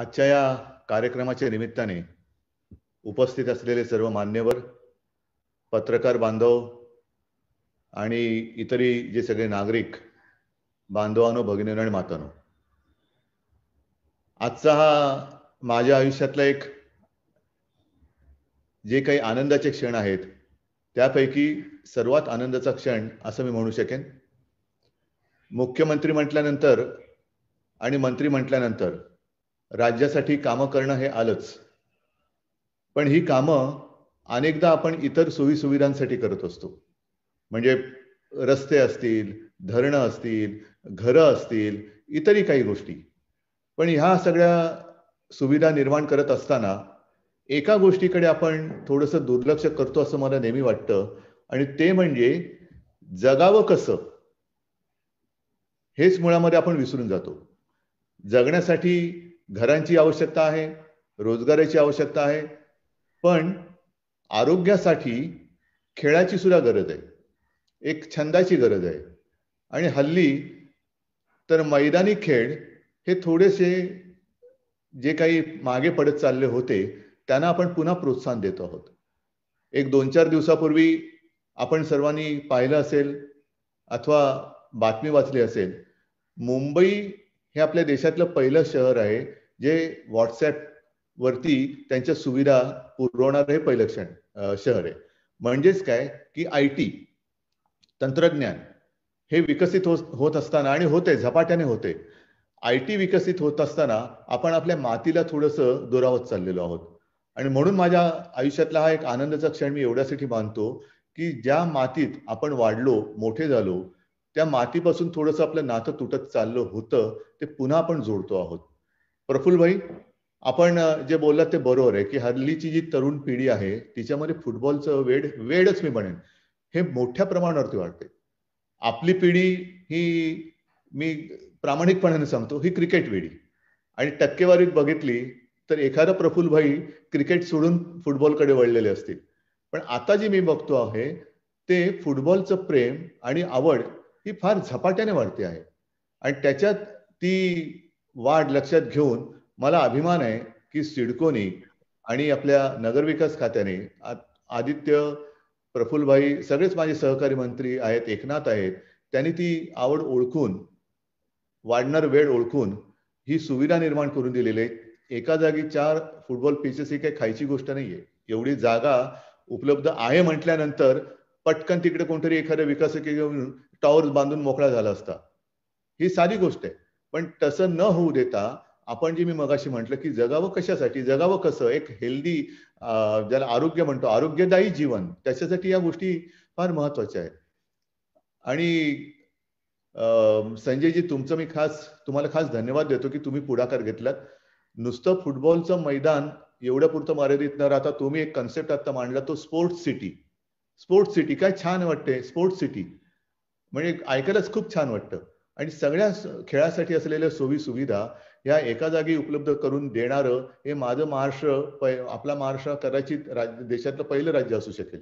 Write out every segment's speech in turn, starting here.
आजच्या या कार्यक्रमाच्या निमित्ताने उपस्थित असलेले सर्व मान्यवर पत्रकार बांधव आणि इतरही जे सगळे नागरिक बांधवानो भगिनीनो आणि मातानो आजचा हा माझ्या आयुष्यातला एक जे काही आनंदाचे क्षण आहेत त्यापैकी सर्वात आनंदाचा क्षण असं मी म्हणू शकेन मुख्यमंत्री म्हटल्यानंतर आणि मंत्री म्हटल्यानंतर राज्यासाठी कामं करणं हे आलंच पण ही कामं अनेकदा आपण इतर सोयीसुविधांसाठी करत असतो म्हणजे रस्ते असतील धरणं असतील घरं असतील इतरही काही गोष्टी पण ह्या सगळ्या सुविधा निर्माण करत असताना एका गोष्टीकडे आपण थोडंसं दुर्लक्ष करतो असं मला नेहमी वाटतं आणि ते म्हणजे जगावं कसं हेच मुळामध्ये आपण विसरून जातो जगण्यासाठी घरांची आवश्यकता आहे रोजगाराची आवश्यकता आहे पण आरोग्यासाठी खेळाची सुद्धा गरज आहे एक छंदाची गरज आहे आणि हल्ली तर मैदानी खेळ हे थोडेसे जे काही मागे पडत चालले होते त्यांना आपण पुन्हा प्रोत्साहन देतो आहोत एक दोन चार दिवसापूर्वी आपण सर्वांनी पाहिलं असेल अथवा बातमी वाचली असेल मुंबई हे आपल्या देशातलं पहिलं शहर आहे जे व्हॉट्सॲप वरती त्यांच्या सुविधा पुरवणारं हे क्षण शहर आहे म्हणजेच काय की आय टी तंत्रज्ञान हे विकसित होत असताना आणि होते झपाट्याने होते आय टी विकसित होत असताना आपण आपल्या मातीला थोडंसं दुरावत चाललेलो आहोत आणि म्हणून माझ्या आयुष्यातला हा एक आनंदाचा क्षण मी एवढ्यासाठी मानतो की ज्या मातीत आपण वाढलो मोठे झालो त्या मातीपासून थोडंसं आपलं नातं तुटत चाललं होतं ते पुन्हा आपण जोडतो आहोत प्रफुल्लभाई आपण जे बोललात ते बरोबर आहे की हल्लीची जी तरुण पिढी आहे तिच्यामध्ये फुटबॉलचं वेड वेडच मी म्हणेन हे मोठ्या प्रमाणावरती वाटते आपली पिढी ही मी प्रामाणिकपणाने सांगतो ही क्रिकेट पिढी आणि टक्केवारीत बघितली तर एखादा प्रफुल्लभाई क्रिकेट सोडून फुटबॉलकडे वळलेले असतील पण आता जे मी बघतो आहे ते फुटबॉलचं प्रेम आणि आवड ही फार झपाट्याने वाढते आहे आणि त्याच्यात ती वाढ लक्षात घेऊन मला अभिमान आहे की सिडकोनी आणि आपल्या नगरविकास खात्याने आदित्य प्रफुल्लभाई सगळेच माझे सहकारी मंत्री आहेत एकनाथ आहेत त्यांनी ती आवड ओळखून वाढणार वेळ ओळखून ही सुविधा निर्माण करून दिलेली आहे एका जागी चार फुटबॉल पिचेस ही काही खायची गोष्ट नाहीये एवढी जागा उपलब्ध आहे म्हटल्यानंतर पटकन तिकडे कोणतरी एखाद्या विकासक घेऊन टॉवर बांधून मोकळा झाला असता ही साधी गोष्ट आहे पण तसं न होऊ देता आपण जे मी मगाशी म्हटलं की जगावं कशासाठी जगावं कसं एक हेल्दी ज्याला आरोग्य म्हणतो आरोग्यदायी जीवन त्याच्यासाठी या गोष्टी फार महत्वाच्या आहेत आणि संजय जी तुमचं मी खास तुम्हाला खास धन्यवाद देतो की तुम्ही पुढाकार घेतलात नुसतं फुटबॉलचं मैदान एवढ्या पुरतं मर्यादित न राहता तुम्ही एक कन्सेप्ट आता मांडला तो स्पोर्ट्स सिटी स्पोर्ट्स सिटी काय छान वाटते स्पोर्ट्स सिटी म्हणजे ऐकायलाच खूप छान वाटतं आणि सगळ्या खेळासाठी असलेल्या सोयी सुविधा या एका जागी उपलब्ध करून देणारं हे माझं महाराष्ट्र आपला महाराष्ट्र कदाचित राज्य देशातलं पहिलं राज्य असू शकेल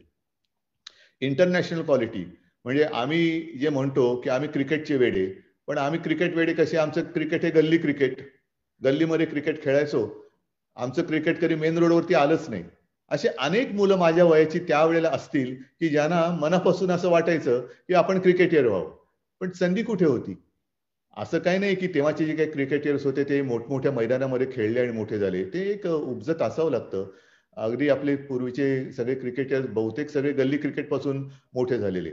इंटरनॅशनल क्वालिटी म्हणजे आम्ही जे म्हणतो की आम्ही क्रिकेटचे वेडे पण आम्ही क्रिकेट वेडे कसे आमचं क्रिकेट हे गल्ली क्रिकेट गल्लीमध्ये क्रिकेट खेळायचो आमचं क्रिकेट कधी मेन रोडवरती आलंच नाही असे अनेक मुलं माझ्या वयाची त्यावेळेला असतील की ज्यांना मनापासून असं वाटायचं की आपण क्रिकेटर व्हावं पण संधी कुठे होती असं काही नाही की तेव्हाचे जे काही क्रिकेटर्स होते ते मोठमोठ्या मैदानामध्ये खेळले आणि मोठे झाले ते एक उपजत असावं लागतं अगदी आपले पूर्वीचे सगळे क्रिकेटर्स बहुतेक सगळे गल्ली क्रिकेट पासून मोठे झालेले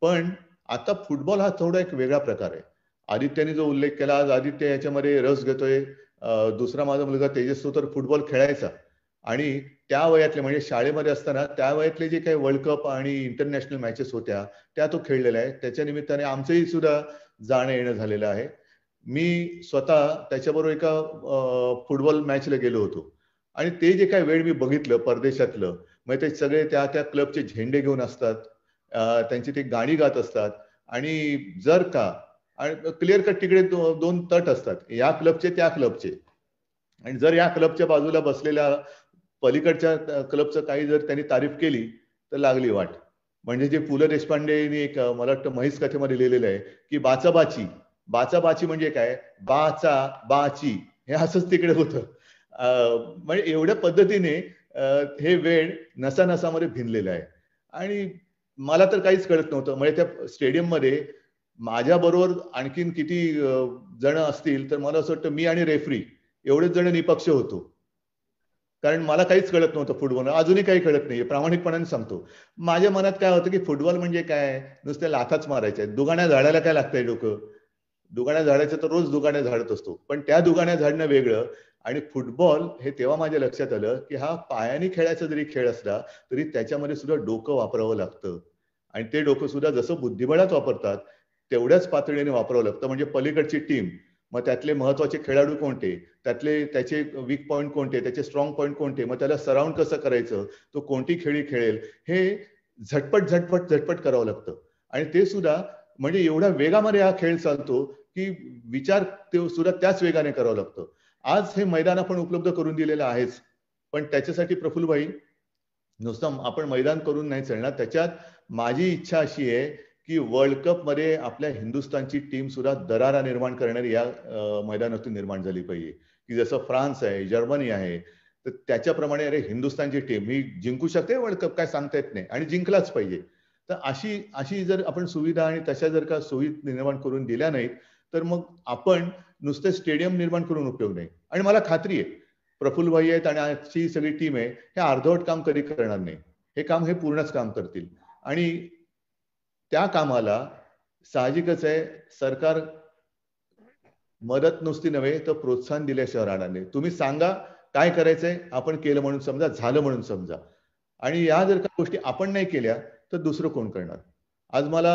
पण आता फुटबॉल हा थोडा एक वेगळा प्रकार आहे आदित्याने जो उल्लेख केला आज आदित्य याच्यामध्ये रस घेतोय दुसरा माझा मुलगा तेजस्व तर फुटबॉल खेळायचा आणि त्या वयातले म्हणजे शाळेमध्ये असताना त्या वयातले जे काही वर्ल्ड कप आणि इंटरनॅशनल मॅचेस होत्या त्या तो खेळलेला आहे त्याच्या निमित्ताने आमचंही सुद्धा जाणं येणं झालेलं आहे मी स्वतः त्याच्याबरोबर एका फुटबॉल मॅचला गेलो होतो आणि ते जे काय वेळ मी बघितलं परदेशातलं मग म्हणजे ते सगळे त्या त्या क्लबचे झेंडे घेऊन असतात त्यांची ते गाणी गात असतात आणि जर का आणि क्लिअर कट तिकडे दोन तट असतात या क्लबचे त्या क्लबचे आणि जर या क्लबच्या बाजूला बसलेल्या पलीकडच्या क्लबचं काही जर त्यांनी तारीफ केली तर लागली वाट म्हणजे जे पु ल यांनी एक मला वाटतं महेश कथेमध्ये लिहिलेलं आहे की बाचाबाची बाचाबाची म्हणजे काय बाचा बाची हे असंच तिकडे होतं म्हणजे एवढ्या पद्धतीने हे वेळ नसा नसामध्ये भिनलेलं आहे आणि मला तर काहीच कळत नव्हतं म्हणजे त्या मध्ये माझ्या बरोबर आणखीन किती जण असतील तर मला असं वाटतं मी आणि रेफरी एवढेच जण निपक्ष होतो कारण मला काहीच कळत नव्हतं फुटबॉल अजूनही काही कळत नाही प्रामाणिकपणाने सांगतो माझ्या मनात काय होतं की फुटबॉल म्हणजे काय नुसते लाथाच मारायचे दुगाण्या झाडायला काय लागतंय डोकं दुगाण्या झाडायचं तर रोज दुगाण्या झाडत असतो पण त्या दुगाण्या झाडणं वेगळं आणि फुटबॉल हे तेव्हा माझ्या लक्षात आलं की हा पायाने खेळायचा जरी खेळ असला तरी त्याच्यामध्ये सुद्धा डोकं वापरावं लागतं आणि ते डोकं सुद्धा जसं बुद्धिबळात वापरतात तेवढ्याच पातळीने वापरावं लागतं म्हणजे पलीकडची टीम मग त्यातले महत्वाचे खेळाडू कोणते त्यातले त्याचे वीक पॉईंट कोणते त्याचे स्ट्रॉंग पॉईंट कोणते मग त्याला सराउंड कसं करायचं तो कोणती खेळी खेळेल हे झटपट झटपट झटपट करावं लागतं आणि ते सुद्धा म्हणजे एवढ्या वेगामध्ये हा खेळ चालतो की विचार ते सुद्धा त्याच वेगाने करावं लागतं आज हे मैदान आपण उपलब्ध करून दिलेलं आहेच पण त्याच्यासाठी प्रफुल्लभाई नुसतं आपण मैदान करून नाही चालणार त्याच्यात माझी इच्छा अशी आहे की वर्ल्ड कपमध्ये आपल्या हिंदुस्थानची टीम सुद्धा दरारा निर्माण करणारी या मैदानातून निर्माण झाली पाहिजे की जसं फ्रान्स आहे जर्मनी आहे तर त्याच्याप्रमाणे अरे हिंदुस्थानची टीम ही जिंकू शकते वर्ल्ड कप काय सांगता येत नाही आणि जिंकलाच पाहिजे तर अशी अशी जर आपण सुविधा आणि तशा जर का सोयी निर्माण करून दिल्या नाहीत तर मग आपण नुसते स्टेडियम निर्माण करून उपयोग नाही आणि मला खात्री आहे प्रफुल्ल भाई आहेत आणि आजची सगळी टीम आहे हे अर्धवट काम कधी करणार नाही हे काम हे पूर्णच काम करतील आणि त्या कामाला साहजिकच आहे सरकार मदत नुसती नव्हे तर प्रोत्साहन दिल्याशिवाय राहणार नाही तुम्ही सांगा काय करायचंय आपण केलं म्हणून समजा झालं म्हणून समजा आणि या जर का गोष्टी आपण नाही केल्या तर दुसरं कोण करणार आज मला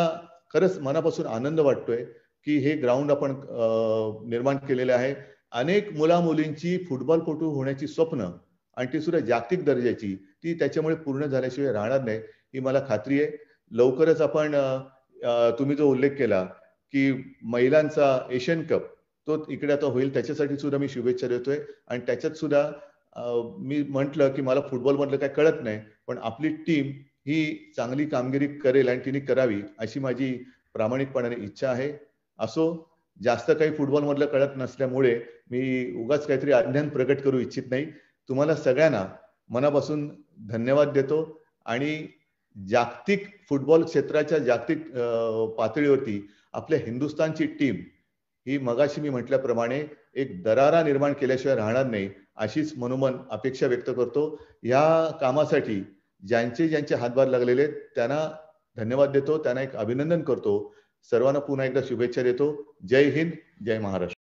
खरंच मनापासून आनंद वाटतोय की हे ग्राउंड आपण निर्माण केलेले आहे अनेक मुला मुलींची फुटबॉलपटू होण्याची स्वप्न आणि ती सुद्धा जागतिक दर्जाची ती त्याच्यामुळे पूर्ण झाल्याशिवाय राहणार नाही ही मला खात्री आहे लवकरच आपण तुम्ही जो उल्लेख केला की महिलांचा एशियन कप तो इकडे आता होईल त्याच्यासाठी सुद्धा मी शुभेच्छा देतोय आणि त्याच्यात सुद्धा मी म्हंटल की मला फुटबॉल मधलं काय कळत नाही पण आपली टीम ही चांगली कामगिरी करेल आणि तिने करावी अशी माझी प्रामाणिकपणाने इच्छा आहे असो जास्त काही फुटबॉल मधलं कळत नसल्यामुळे मी उगाच काहीतरी अज्ञान प्रकट करू इच्छित नाही तुम्हाला सगळ्यांना मनापासून धन्यवाद देतो आणि जागतिक फुटबॉल क्षेत्राच्या जागतिक पातळीवरती आपल्या हिंदुस्थानची टीम ही मगाशी मी म्हटल्याप्रमाणे एक दरारा निर्माण केल्याशिवाय राहणार नाही अशीच मनोमन अपेक्षा व्यक्त करतो या कामासाठी ज्यांचे ज्यांचे हातभार लागलेले त्यांना धन्यवाद देतो त्यांना एक अभिनंदन करतो सर्वांना पुन्हा एकदा शुभेच्छा देतो जय हिंद जय महाराष्ट्र